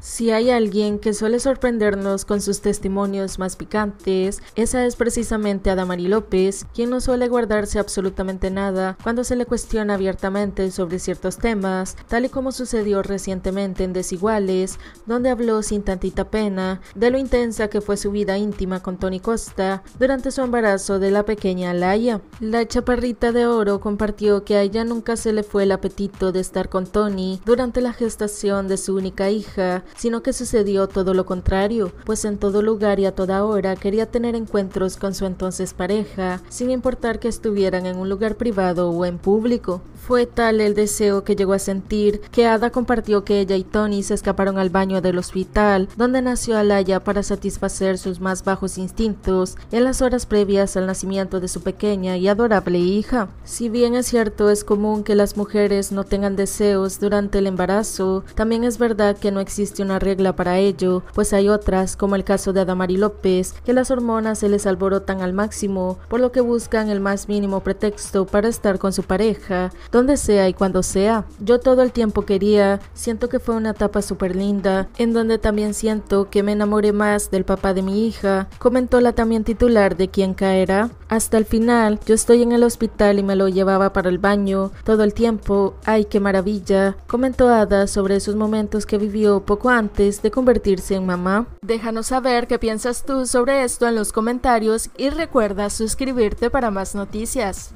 Si hay alguien que suele sorprendernos con sus testimonios más picantes, esa es precisamente Adamari López, quien no suele guardarse absolutamente nada cuando se le cuestiona abiertamente sobre ciertos temas, tal y como sucedió recientemente en Desiguales, donde habló sin tantita pena de lo intensa que fue su vida íntima con Tony Costa durante su embarazo de la pequeña Laia. La chaparrita de oro compartió que a ella nunca se le fue el apetito de estar con Tony durante la gestación de su única hija, sino que sucedió todo lo contrario, pues en todo lugar y a toda hora quería tener encuentros con su entonces pareja, sin importar que estuvieran en un lugar privado o en público. Fue tal el deseo que llegó a sentir que Ada compartió que ella y Tony se escaparon al baño del hospital donde nació Alaya para satisfacer sus más bajos instintos en las horas previas al nacimiento de su pequeña y adorable hija. Si bien es cierto es común que las mujeres no tengan deseos durante el embarazo, también es verdad que no existe una regla para ello, pues hay otras, como el caso de Adamari López, que las hormonas se les alborotan al máximo, por lo que buscan el más mínimo pretexto para estar con su pareja donde sea y cuando sea. Yo todo el tiempo quería, siento que fue una etapa súper linda, en donde también siento que me enamoré más del papá de mi hija, comentó la también titular de quien caerá. Hasta el final, yo estoy en el hospital y me lo llevaba para el baño todo el tiempo, ay qué maravilla, comentó Ada sobre esos momentos que vivió poco antes de convertirse en mamá. Déjanos saber qué piensas tú sobre esto en los comentarios y recuerda suscribirte para más noticias.